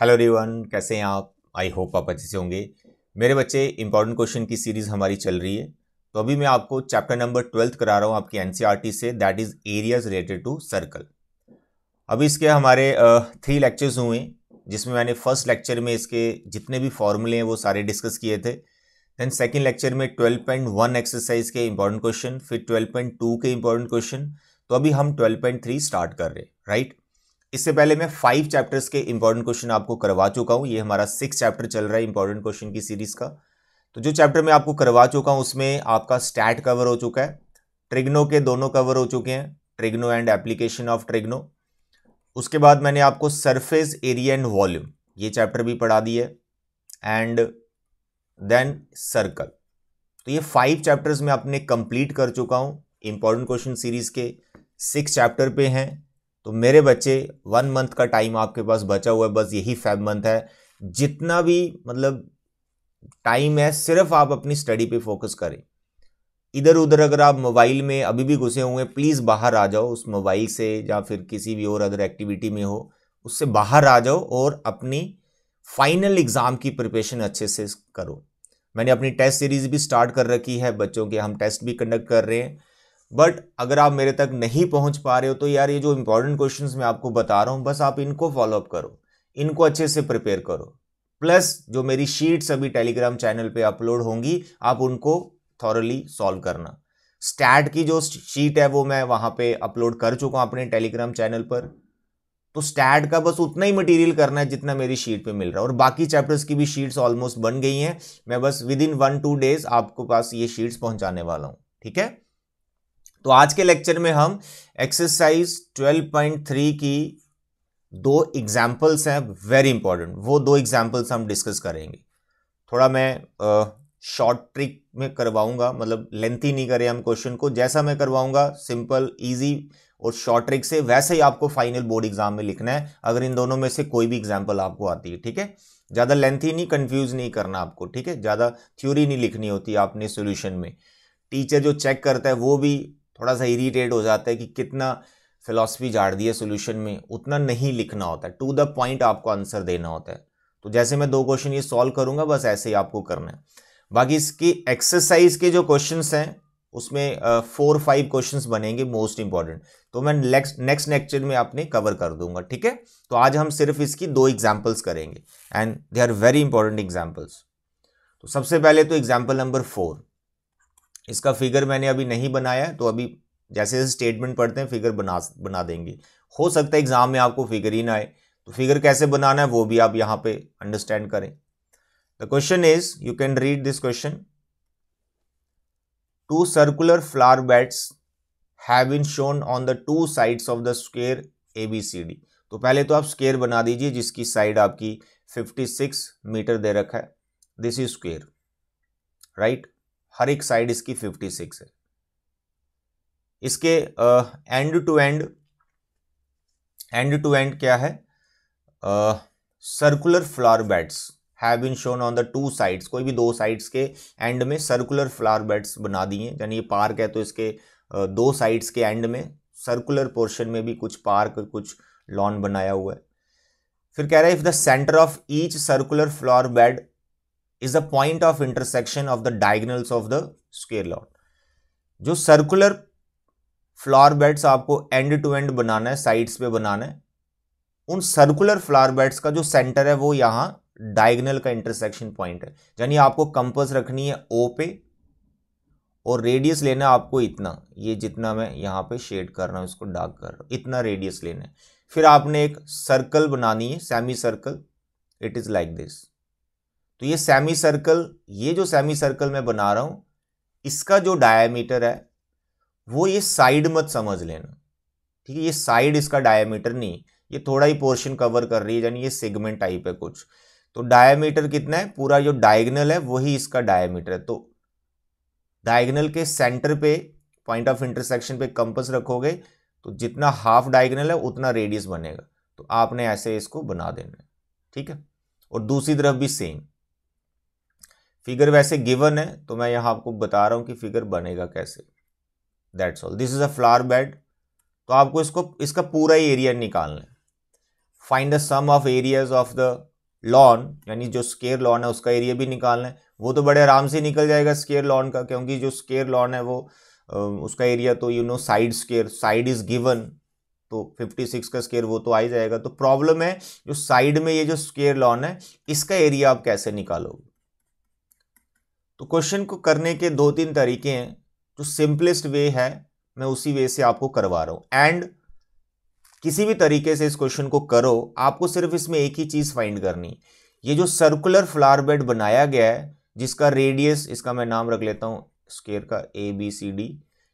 Hello रिवन कैसे हैं आप आई होप आप अच्छे से होंगे मेरे बच्चे इंपॉर्टेंट क्वेश्चन की सीरीज़ हमारी चल रही है तो अभी मैं आपको चैप्टर नंबर ट्वेल्थ करा रहा हूँ आपकी एन e से that is areas related to circle अभी इसके हमारे थ्री लेक्चर्स हुए जिसमें मैंने फर्स्ट लेक्चर में इसके जितने भी फॉर्मूले हैं वो सारे डिस्कस किए थे देन सेकेंड लेक्चर में ट्वेल्व पॉइंट वन एक्सरसाइज के इंपॉर्टेंट क्वेश्चन फिर ट्वेल्व पॉइंट टू के इंपॉर्टेंट क्वेश्चन तो अभी हम ट्वेल्व पॉइंट थ्री स्टार्ट कर रहे हैं राइट इससे पहले मैं फाइव चैप्टर्स के इंपॉर्टेंट क्वेश्चन आपको करवा चुका हूँ ये हमारा सिक्स चैप्टर चल रहा है इंपॉर्टेंट क्वेश्चन की सीरीज का तो जो चैप्टर मैं आपको करवा चुका हूँ उसमें आपका स्टैट कवर हो चुका है ट्रिग्नो के दोनों कवर हो चुके हैं trigno and application of trigno उसके बाद मैंने आपको सरफेस एरिया एंड वॉल्यूम ये चैप्टर भी पढ़ा दिए एंड देन सर्कल तो ये फाइव चैप्टर्स मैं अपने कंप्लीट कर चुका हूँ इंपॉर्टेंट क्वेश्चन सीरीज के सिक्स चैप्टर पे हैं तो मेरे बच्चे वन मंथ का टाइम आपके पास बचा हुआ है बस यही फैब मंथ है जितना भी मतलब टाइम है सिर्फ आप अपनी स्टडी पे फोकस करें इधर उधर अगर आप मोबाइल में अभी भी घुसे हुए हैं प्लीज़ बाहर आ जाओ उस मोबाइल से या फिर किसी भी और अदर एक्टिविटी में हो उससे बाहर आ जाओ और अपनी फाइनल एग्ज़ाम की प्रिपरेशन अच्छे से करो मैंने अपनी टेस्ट सीरीज़ भी स्टार्ट कर रखी है बच्चों के हम टेस्ट भी कंडक्ट कर रहे हैं बट अगर आप मेरे तक नहीं पहुंच पा रहे हो तो यार ये जो इंपॉर्टेंट क्वेश्चन मैं आपको बता रहा हूँ बस आप इनको फॉलोअप करो इनको अच्छे से प्रिपेयर करो प्लस जो मेरी शीट्स अभी टेलीग्राम चैनल पे अपलोड होंगी आप उनको थॉरली सॉल्व करना स्टैट की जो शीट है वो मैं वहाँ पे अपलोड कर चुका हूँ अपने टेलीग्राम चैनल पर तो स्टैट का बस उतना ही मटेरियल करना है जितना मेरी शीट पे मिल रहा है और बाकी चैप्टर्स की भी शीट्स ऑलमोस्ट बन गई हैं मैं बस within one two days आपको पास ये शीट्स पहुंचाने वाला हूँ ठीक है तो आज के लेक्चर में हम एक्सरसाइज 12.3 की दो एग्जाम्पल्स हैं वेरी इंपॉर्टेंट वो दो एग्जाम्पल्स हम डिस्कस करेंगे थोड़ा मैं शॉर्ट ट्रिक में करवाऊंगा मतलब लेंथी नहीं करें हम क्वेश्चन को जैसा मैं करवाऊंगा सिंपल इजी और शॉर्ट ट्रिक से वैसे ही आपको फाइनल बोर्ड एग्जाम में लिखना है अगर इन दोनों में से कोई भी एग्जाम्पल आपको आती है ठीक है ज़्यादा लेंथी नहीं कन्फ्यूज नहीं करना आपको ठीक है ज़्यादा थ्योरी नहीं लिखनी होती आपने सोल्यूशन में टीचर जो चेक करता है वो भी थोड़ा सा इरीटेट हो जाता है कि कितना फिलॉसफी झाड़ दी है सोल्यूशन में उतना नहीं लिखना होता है टू द पॉइंट आपको आंसर देना होता है तो जैसे मैं दो क्वेश्चन ये सॉल्व करूंगा बस ऐसे ही आपको करना है बाकी इसकी एक्सरसाइज के जो क्वेश्चन हैं उसमें फोर फाइव क्वेश्चन बनेंगे मोस्ट इंपॉर्टेंट तो मैं नेक्स्ट नेक्स्ट लेक्चर में आपने कवर कर दूंगा ठीक है तो आज हम सिर्फ इसकी दो एग्जाम्पल्स करेंगे and they are very important examples तो सबसे पहले तो एग्जाम्पल नंबर फोर इसका फिगर मैंने अभी नहीं बनाया तो अभी जैसे जैसे स्टेटमेंट पढ़ते हैं फिगर बना बना देंगे हो सकता है एग्ज़ाम में आपको फिगर ही ना आए तो फिगर कैसे बनाना है वो भी आप यहाँ पे अंडरस्टैंड करें the question is you can read this question two circular flower beds have been shown on the two sides of the square A B C D तो पहले तो आप स्क्वेयर बना दीजिए जिसकी साइड आपकी 56 मीटर दे रखा है दिस इज स्क्वेयर राइट हर एक साइड इसकी फिफ्टी सिक्स है इसके end to end end to end क्या है circular flower beds have been shown on the two sides कोई भी दो साइड्स के एंड में सर्कुलर फ्लावर बेड्स बना दिए यानी ये पार्क है तो इसके uh, दो साइड्स के एंड में सर्कुलर पोर्शन में भी कुछ पार्क कुछ लॉन बनाया हुआ है फिर कह रहा है if the centre of each circular flower bed is the point of intersection of the diagonals of the square lot जो सर्कुलर फ्लावर बेड्स आपको एंड टू एंड बनाना है साइड्स पे बनाना है उन सर्कुलर फ्लावर बेड्स का जो सेंटर है वो यहां डायगनल का इंटरसेक्शन पॉइंट है यानी आपको कंपस रखनी है ओ पे और रेडियस लेना आपको इतना ये जितना मैं यहाँ पे शेड कर रहा हूँ इसको डार्क कर रहा हूँ इतना रेडियस लेना है फिर आपने एक सर्कल बनानी है semi circle it is like this तो ये सेमी सर्कल ये जो सेमी सर्कल मैं बना रहा हूं इसका जो डायामीटर है वो ये साइड मत समझ लेना ठीक है ये साइड इसका डायामीटर नहीं ये थोड़ा ही पोर्शन कवर कर रही है यानी ये सेगमेंट टाइप है कुछ तो डायामीटर कितना है पूरा जो डायगनल है वही इसका डायामीटर है तो डायगनल के सेंटर पे पॉइंट ऑफ इंटरसेक्शन पे कंपस रखोगे तो जितना हाफ डायगनल है उतना रेडियस बनेगा तो आपने ऐसे इसको बना देना है ठीक है और दूसरी तरफ भी सेम फिगर वैसे गिवन है तो मैं यहाँ आपको बता रहा हूँ कि फिगर बनेगा कैसे that's all this is a flower bed तो आपको इसको इसका पूरा ही एरिया निकालना है find the sum of areas of the lawn यानी जो स्केयर लॉन है उसका एरिया भी निकालना है वो तो बड़े आराम से निकल जाएगा स्केयर लॉन का क्योंकि जो स्केयर लॉन है वो उसका एरिया तो you know side square side is given तो 56 का स्केयर वो तो आ ही जाएगा तो प्रॉब्लम है जो साइड में ये जो स्केयर लॉन है इसका एरिया आप कैसे निकालोगे तो क्वेश्चन को करने के दो तीन तरीके हैं जो सिंपलेस्ट वे है मैं उसी वे से आपको करवा रहा हूं एंड किसी भी तरीके से इस क्वेश्चन को करो आपको सिर्फ इसमें एक ही चीज़ फाइंड करनी ये जो सर्कुलर फ्लावर बेड बनाया गया है जिसका रेडियस इसका मैं नाम रख लेता हूं स्केयर का ए बी सी डी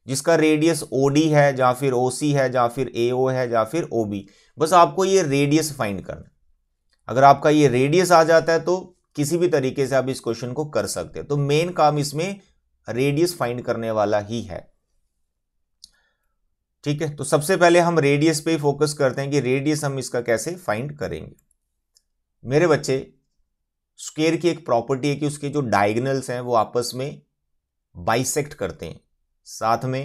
जिसका रेडियस ओ डी है या फिर ओ सी है या फिर ए ओ है या फिर ओ बी बस आपको ये रेडियस फाइंड करना अगर आपका ये रेडियस आ जाता है तो किसी भी तरीके से आप इस क्वेश्चन को कर सकते हैं तो मेन काम इसमें रेडियस फाइंड करने वाला ही है ठीक है तो सबसे पहले हम रेडियस पे ही फोकस करते हैं कि रेडियस हम इसका कैसे फाइंड करेंगे मेरे बच्चे स्क्वेयर की एक प्रॉपर्टी है कि उसके जो डायगनल्स हैं वो आपस में बाइसेक्ट करते हैं साथ में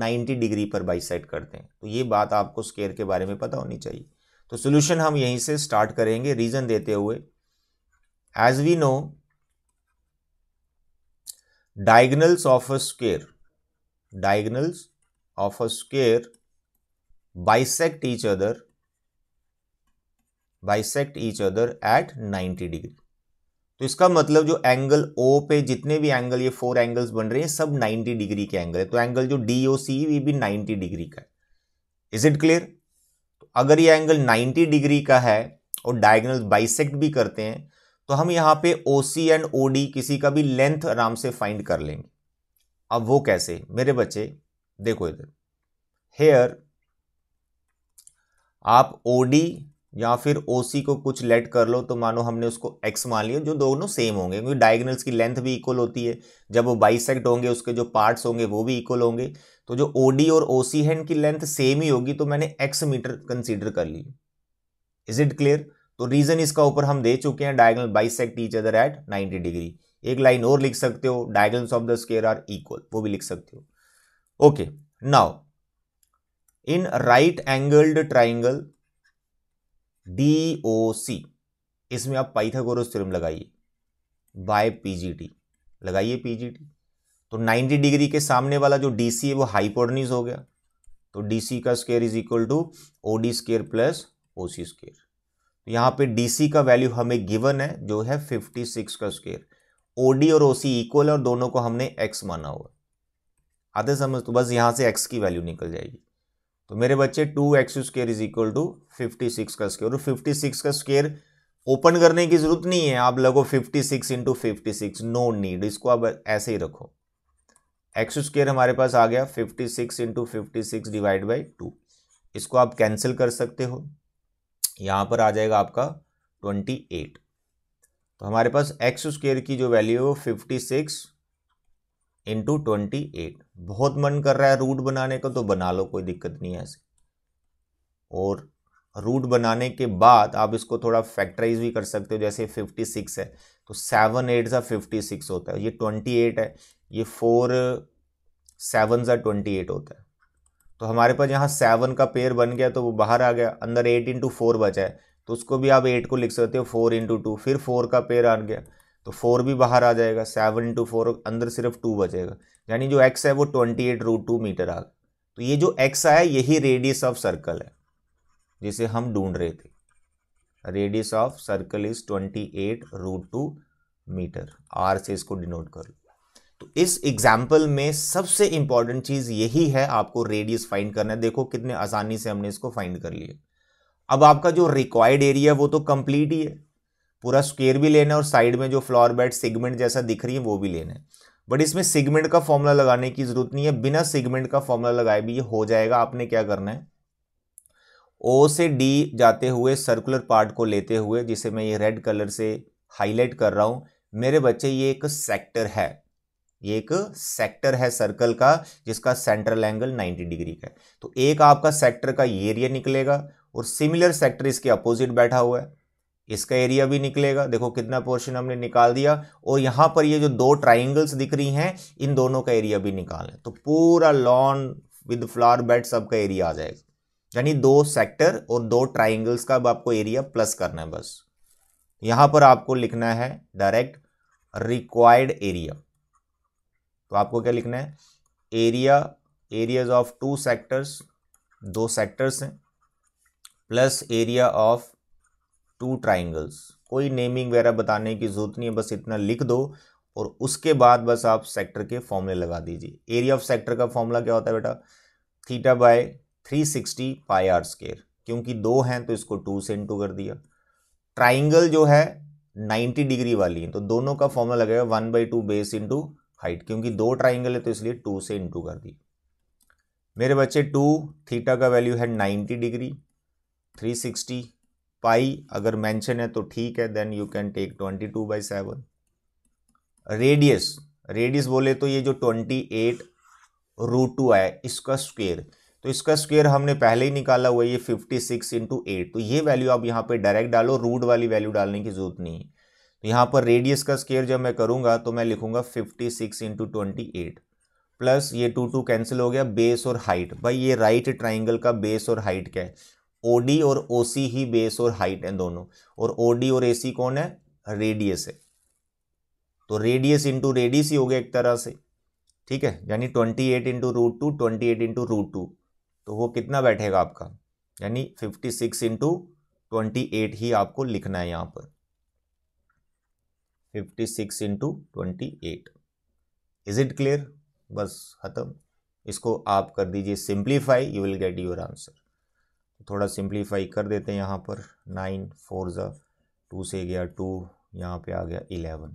90 डिग्री पर बाइसेक्ट करते हैं तो ये बात आपको स्केयर के बारे में पता होनी चाहिए तो सोल्यूशन हम यहीं से स्टार्ट करेंगे रीज़न देते हुए As we know, diagonals of a square, diagonals of a square bisect each other, bisect each other at 90 degree. तो इसका मतलब जो एंगल ओ पे जितने भी एंगल ये फोर एंगल्स बन रहे हैं सब 90 डिग्री के एंगल है तो एंगल जो डी ओ सी वी भी 90 डिग्री का है इज इट क्लियर अगर ये एंगल 90 डिग्री का है और डायगनल बाइसेक्ट भी करते हैं तो हम यहां पे ओ सी एंड ओ डी किसी का भी लेंथ आराम से फाइंड कर लेंगे अब वो कैसे मेरे बच्चे देखो इधर हेयर आप ओ डी या फिर ओ सी को कुछ लेट कर लो तो मानो हमने उसको एक्स मान लिया जो दोनों सेम होंगे क्योंकि डायगनल्स की लेंथ भी इक्वल होती है जब वो बाइसेक्ट होंगे उसके जो पार्ट्स होंगे वो भी इक्वल होंगे तो जो ओ डी और ओ सी है इनकी लेंथ सेम ही होगी तो मैंने एक्स मीटर कंसिडर कर ली इज इट क्लियर तो रीजन इसका ऊपर हम दे चुके हैं diagonal bisect each other at 90 degree एक लाइन और लिख सकते हो diagonals of the square are equal वो भी लिख सकते हो okay now in right angled triangle D O C इसमें आप पाइथागोरस थ्योरम लगाइए बाय पीजीटी लगाइए पीजीटी तो 90 डिग्री के सामने वाला जो डीसी है वो हाइपोडनीज हो गया तो डीसी का square is equal to OD square plus OC square यहाँ पे डीसी का वैल्यू हमें गिवन है जो है फिफ्टी सिक्स का स्केयर ओडी और ओसी इक्वल है और दोनों को हमने एक्स माना हुआ आते समझ तो बस यहाँ से एक्स की वैल्यू निकल जाएगी तो मेरे बच्चे two X square is equal to fifty six का स्केयर और फिफ्टी सिक्स का स्केयर ओपन करने की जरूरत नहीं है आप लगो fifty six into fifty six no need इसको आप ऐसे ही रखो एक्स स्केयर हमारे पास आ गया fifty six into fifty six divide by two इसको आप कैंसिल कर सकते हो यहाँ पर आ जाएगा आपका ट्वेंटी एट तो हमारे पास एक्स स्क्वेयर की जो वैल्यू है वो fifty six into twenty eight बहुत मन कर रहा है रूट बनाने का तो बना लो कोई दिक्कत नहीं है ऐसे और रूट बनाने के बाद आप इसको थोड़ा फैक्टराइज भी कर सकते हो जैसे फिफ्टी सिक्स है तो सेवन एट ज़ा फिफ्टी सिक्स होता है ये ट्वेंटी एट है ये फोर सेवन सा ट्वेंटी एट होता है तो हमारे पास यहाँ सेवन का पेयर बन गया तो वो बाहर आ गया अंदर एट इंटू फोर बचा है तो उसको भी आप एट को लिख सकते हो फोर इंटू टू फिर फोर का पेयर आ गया तो फोर भी बाहर आ जाएगा सेवन इंटू फोर अंदर सिर्फ टू बचेगा यानी जो एक्स है वो twenty eight root two metre आ गया तो ये जो एक्स आया यही रेडियस ऑफ सर्कल है जिसे हम ढूंढ रहे थे radius of circle is twenty eight root two metre R से इसको डिनोट कर लो इस एग्जाम्पल में सबसे इंपॉर्टेंट चीज यही है आपको रेडियस फाइंड करना है देखो कितने आसानी से हमने इसको फाइंड कर लिया अब आपका जो रिक्वायर्ड एरिया वो तो कंप्लीट ही है पूरा स्क्वेयर भी लेना है और साइड में जो फ्लोर बेड सेगमेंट जैसा दिख रही है वो भी लेना है बट इसमें सेगमेंट का फॉर्मूला लगाने की जरूरत नहीं है बिना सेगमेंट का फॉर्मूला लगाए भी ये हो जाएगा आपने क्या करना है ओ से डी जाते हुए सर्कुलर पार्ट को लेते हुए जिसे मैं ये रेड कलर से हाईलाइट कर रहा हूं मेरे बच्चे ये एक सेक्टर है ये एक सेक्टर है सर्कल का जिसका सेंट्रल एंगल 90 डिग्री का है तो एक आपका सेक्टर का ये एरिया निकलेगा और सिमिलर सेक्टर इसके अपोजिट बैठा हुआ है इसका एरिया भी निकलेगा देखो कितना पोर्शन हमने निकाल दिया और यहां पर ये जो दो ट्राइंगल्स दिख रही हैं इन दोनों का एरिया भी लें तो पूरा लॉन विद फ्लावर बेड सबका एरिया आ जाएगा यानी दो सेक्टर और दो ट्राइंगल्स का अब आपको एरिया प्लस करना है बस यहां पर आपको लिखना है डायरेक्ट रिक्वायर्ड एरिया तो आपको क्या लिखना है area areas of two sectors दो सेक्टर्स हैं plus area of two triangles कोई नेमिंग वगैरह बताने की ज़रूरत नहीं है बस इतना लिख दो और उसके बाद बस आप सेक्टर के फॉर्मूले लगा दीजिए एरिया ऑफ सेक्टर का फॉर्मूला क्या होता है बेटा theta by three sixty pi R square क्योंकि दो हैं तो इसको टू से इंटू कर दिया ट्राइंगल जो है 90 डिग्री वाली है तो दोनों का फॉर्मूला लगेगा one by two base into height क्योंकि दो ट्राइंगल है तो इसलिए टू से इंटू कर दिए मेरे बच्चे टू थीटा का वैल्यू है ninety degree three sixty pi अगर मेंशन है तो ठीक है then you can take twenty two by seven radius radius बोले तो ये जो ट्वेंटी एट रूट टू आया इसका स्क्वेयर तो इसका स्क्वेयर हमने पहले ही निकाला हुआ ये फिफ्टी सिक्स इंटू एट तो ये वैल्यू आप यहाँ पे डायरेक्ट डालो रूट वाली वैल्यू डालने की जरूरत नहीं है तो यहाँ पर रेडियस का स्केयर जब मैं करूँगा तो मैं लिखूँगा fifty six into twenty eight plus ये टू टू कैंसिल हो गया बेस और हाइट भाई ये राइट ट्राइंगल का बेस और हाइट क्या है ओडी और सी ही बेस और हाइट है दोनों और ओडी और सी कौन है रेडियस है तो रेडियस इंटू रेडियस ही हो गया एक तरह से ठीक है यानी twenty eight into root two twenty eight into root two तो वो कितना बैठेगा आपका यानी fifty six into twenty eight ही आपको लिखना है यहाँ पर fifty six into twenty eight is it clear बस ख़त्म इसको आप कर दीजिए simplify you will get your answer थोड़ा सिंप्लीफाई कर देते हैं यहाँ पर नाइन फोर ज टू से गया टू यहाँ पे आ गया इलेवन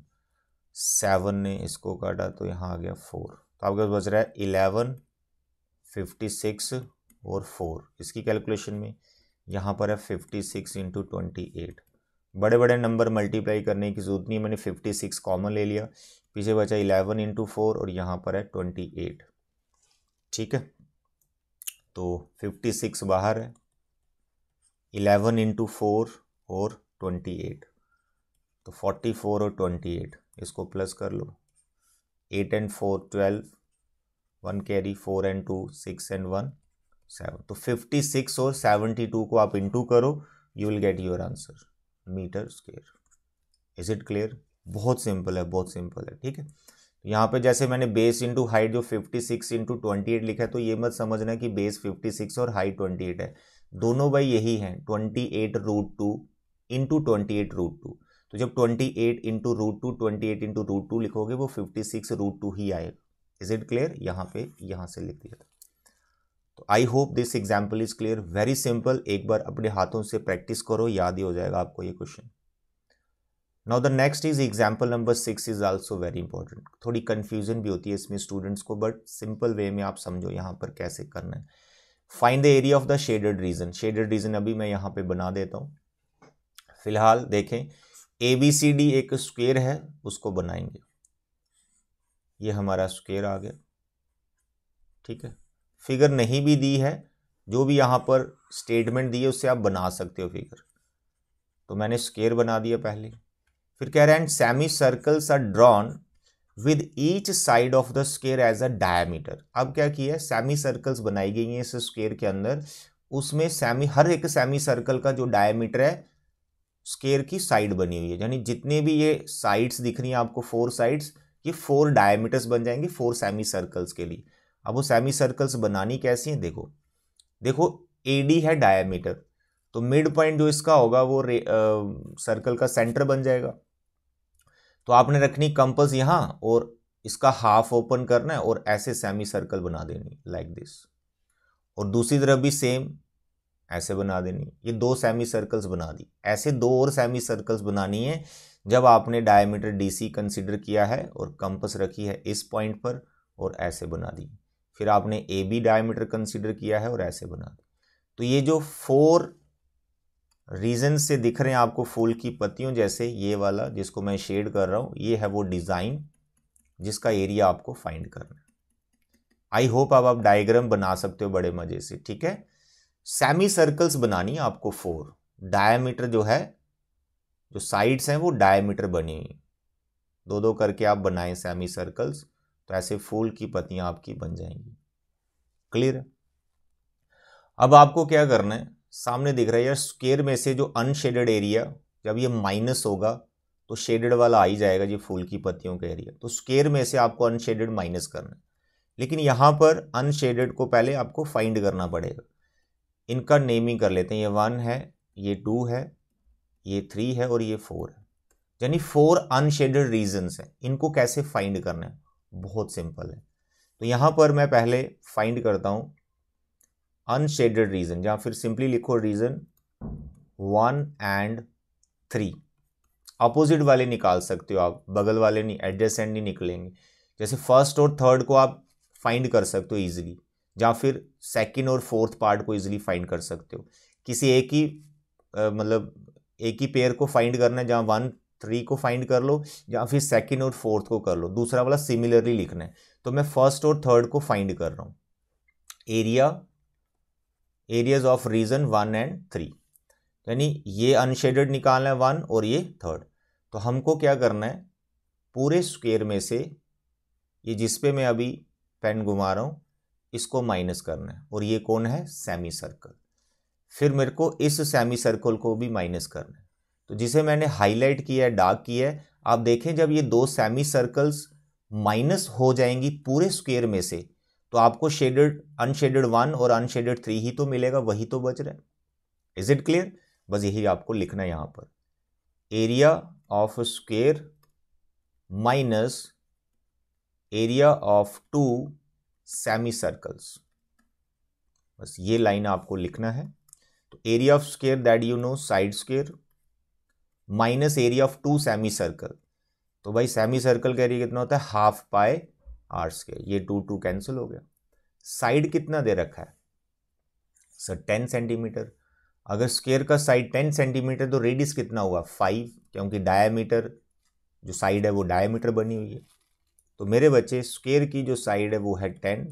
सेवन ने इसको काटा तो यहाँ आ गया फोर तो आपके पास बच रहा है इलेवन फिफ्टी सिक्स और फोर इसकी कैलकुलेशन में यहाँ पर है fifty six into twenty eight बड़े बड़े नंबर मल्टीप्लाई करने की जरूरत नहीं है मैंने फिफ्टी सिक्स कॉमन ले लिया पीछे बचा इलेवन इंटू फोर और यहाँ पर है ट्वेंटी एट ठीक है तो फिफ्टी सिक्स बाहर है इलेवन इंटू फोर और ट्वेंटी एट तो फोर्टी फोर और ट्वेंटी एट इसको प्लस कर लो eight and four twelve one carry four and two six and one seven तो फिफ्टी सिक्स और सेवेंटी टू को आप इंटू करो you will get your answer metre square is it clear बहुत simple है बहुत सिंपल है ठीक है तो यहाँ पे जैसे मैंने बेस इंटू हाइट जो 56 सिक्स इंटू ट्वेंटी लिखा है तो ये मत समझना कि बेस 56 और हाइट 28 है दोनों भाई यही हैं 28 eight root two into twenty eight root two तो जब 28 eight into root two twenty eight into root two लिखोगे वो 56 सिक्स रूट टू ही आएगा इज इट क्लियर यहाँ पे यहाँ से लिख दिया था तो I hope this example is clear very simple एक बार अपने हाथों से प्रैक्टिस करो याद ही हो जाएगा आपको ये question now the next is example number six is also very important थोड़ी कन्फ्यूजन भी होती है इसमें स्टूडेंट्स को बट सिंपल वे में आप समझो यहाँ पर कैसे करना है find the area of the shaded region shaded region अभी मैं यहाँ पे बना देता हूँ फिलहाल देखें ए बी सी डी एक स्क्वेयर है उसको बनाएंगे ये हमारा स्क्वेयर आ गया ठीक है फिगर नहीं भी दी है जो भी यहाँ पर स्टेटमेंट दी है उससे आप बना सकते हो फिगर तो मैंने स्केयर बना दिया पहले फिर कह रहे हैं semi circles are drawn with each side of the square as a diameter अब क्या किया सेमी सर्कल्स बनाई गई हैं इस स्केयर के अंदर उसमें सेमी हर एक सेमी सर्कल का जो डायमीटर है स्केयर की साइड बनी हुई है यानी जितने भी ये साइड्स दिख रही हैं आपको फोर साइड्स ये फोर डायमीटर्स बन जाएंगे फोर सेमी सर्कल्स के लिए अब वो सेमी सर्कल्स बनानी कैसी हैं देखो देखो ए डी है डायमीटर तो मिड पॉइंट जो इसका होगा वो सर्कल का सेंटर बन जाएगा तो आपने रखनी कंपस यहाँ और इसका हाफ ओपन करना है और ऐसे सेमी सर्कल बना देनी लाइक दिस और दूसरी तरफ भी सेम ऐसे बना देनी ये दो सेमी सर्कल्स बना दी ऐसे दो और सेमी सर्कल्स बनानी है जब आपने डायमीटर डीसी कंसीडर किया है और कंपस रखी है इस पॉइंट पर और ऐसे बना दी फिर आपने ए बी डायमीटर कंसिडर किया है और ऐसे बना दिया तो ये जो फोर रीजन से दिख रहे हैं आपको फूल की पत्तियों जैसे ये वाला जिसको मैं शेड कर रहा हूँ ये है वो डिज़ाइन जिसका एरिया आपको फाइंड करना है आई होप अब आप डायग्राम बना सकते हो बड़े मज़े से ठीक है सेमी सर्कल्स बनानी है आपको फोर डायमीटर जो है जो साइड्स हैं वो डायमीटर बनी हुई दो दो करके आप बनाएं सेमी सर्कल्स तो ऐसे फूल की पत्तियां आपकी बन जाएंगी क्लियर अब आपको क्या करना है सामने दिख रहा है यार स्केयर में से जो अनशेडेड एरिया जब ये माइनस होगा तो शेडेड वाला आ ही जाएगा जी फूल की पत्तियों का एरिया तो स्केयर में से आपको अनशेडेड माइनस करना है लेकिन यहां पर अनशेडेड को पहले आपको फाइंड करना पड़ेगा इनका नेमिंग कर लेते हैं ये वन है ये टू है ये थ्री है और ये फोर है यानी फोर अनशेडेड रीजन्स हैं इनको कैसे फाइंड करना है बहुत सिंपल है तो यहां पर मैं पहले फाइंड करता हूं अनशेडेड रीजन या फिर सिंपली लिखो region one and three opposite वाले निकाल सकते हो आप बगल वाले नहीं एड्रेस एंड नहीं निकलेंगे जैसे फर्स्ट और थर्ड को आप फाइंड कर सकते हो इजीली या फिर सेकंड और फोर्थ पार्ट को इजीली फाइंड कर सकते हो किसी एक ही मतलब एक ही पेयर को फाइंड करना है जहाँ वन थ्री को फाइंड कर लो या फिर सेकेंड और फोर्थ को कर लो दूसरा वाला सिमिलरली लिखना है तो मैं फर्स्ट और थर्ड को फाइंड कर रहा हूँ area areas of region one and three यानी ये अनशेडेड निकालना है वन और ये थर्ड तो हमको क्या करना है पूरे स्क्वेयर में से ये जिस पे मैं अभी पेन घुमा रहा हूँ इसको माइनस करना है और ये कौन है सेमी सर्कल फिर मेरे को इस सेमी सर्कल को भी माइनस करना है तो जिसे मैंने हाईलाइट किया है डार्क किया है आप देखें जब ये दो सेमी सर्कल्स माइनस हो जाएंगी पूरे स्क्वेयर में से तो आपको शेडेड अनशेडेड वन और अनशेडेड थ्री ही तो मिलेगा वही तो बच रहा है इज इट क्लियर बस यही आपको लिखना है यहां पर area of square minus area of two semi circles बस ये लाइन आपको लिखना है तो area of square that you know side square minus area of two semi circle तो भाई सेमी सर्कल का एरिया कितना होता है हाफ पाए आर स्केयर ये टू टू कैंसिल हो गया साइड कितना दे रखा है सर टेन सेंटीमीटर अगर स्केयर का साइड टेन सेंटीमीटर तो रेडियस कितना हुआ फाइव क्योंकि डायमीटर जो साइड है वो डायमीटर बनी हुई है तो मेरे बच्चे स्केयर की जो साइड है वो है टेन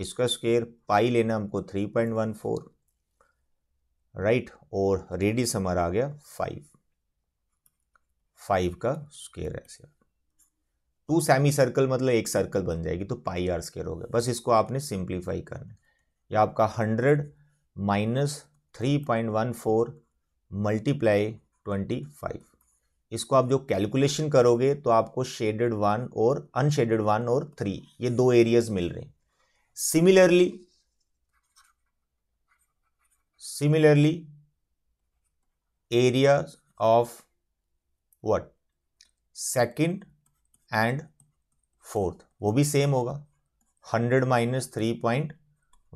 इसका स्केयर पाई लेना हमको three point one four right और रेडियस हमारा आ गया फाइव फाइव का स्केयर ऐसे टू सेमी सर्कल मतलब एक सर्कल बन जाएगी तो पाई आर स्केयर हो गया बस इसको आपने सिंप्लीफाई करना है या आपका hundred minus three point one four multiply twenty five इसको आप जो कैलकुलेशन करोगे तो आपको शेडेड वन और अनशेडेड वन और थ्री ये दो एरियाज मिल रहे हैं similarly similarly areas of what second and fourth वो भी सेम होगा hundred minus three point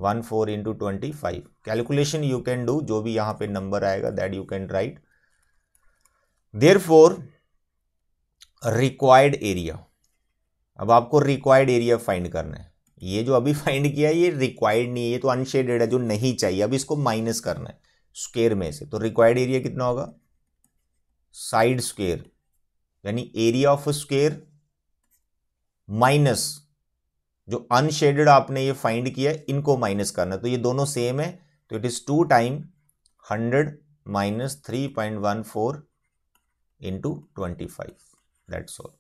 one four into twenty five calculation you can do जो भी यहां पे नंबर आएगा that you can write there four required area अब आपको रिक्वायर्ड एरिया फाइंड करना है ये जो अभी फाइंड किया ये रिक्वायर्ड नहीं है ये तो अनशेडेड है जो नहीं चाहिए अब इसको माइनस करना है स्केयर में से तो रिक्वायर्ड एरिया कितना होगा साइड स्क्वेयर यानी एरिया ऑफ स्क्वेयर माइनस जो अनशेडेड आपने ये फाइंड किया इनको माइनस करना तो ये दोनों सेम है तो it is two time hundred minus three point one four into twenty five that's all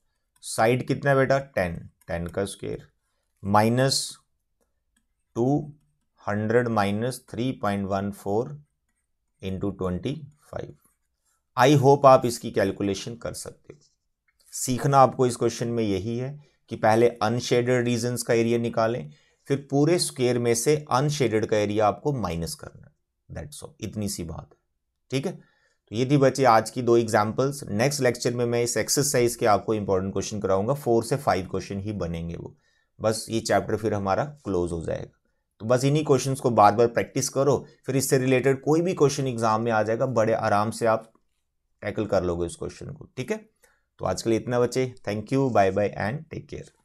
side कितना बेटा टेन टेन का square minus two hundred minus three point one four into twenty five I hope आप इसकी calculation कर सकते हो सीखना आपको इस क्वेश्चन में यही है कि पहले अनशेडेड रीजन्स का एरिया निकालें फिर पूरे स्क्वेयर में से अनशेडेड का एरिया आपको माइनस करना है दैट्स ऑल इतनी सी बात है ठीक है तो ये थी बच्चे आज की दो एग्जाम्पल्स नेक्स्ट लेक्चर में मैं इस एक्सरसाइज के आपको इंपॉर्टेंट क्वेश्चन कराऊंगा फोर से फाइव क्वेश्चन ही बनेंगे वो बस ये चैप्टर फिर हमारा क्लोज हो जाएगा तो बस इन्हीं क्वेश्चंस को बार बार प्रैक्टिस करो फिर इससे रिलेटेड कोई भी क्वेश्चन एग्जाम में आ जाएगा बड़े आराम से आप टैकल कर लोगे इस क्वेश्चन को ठीक है तो आज के लिए इतना बचे thank you bye bye and take care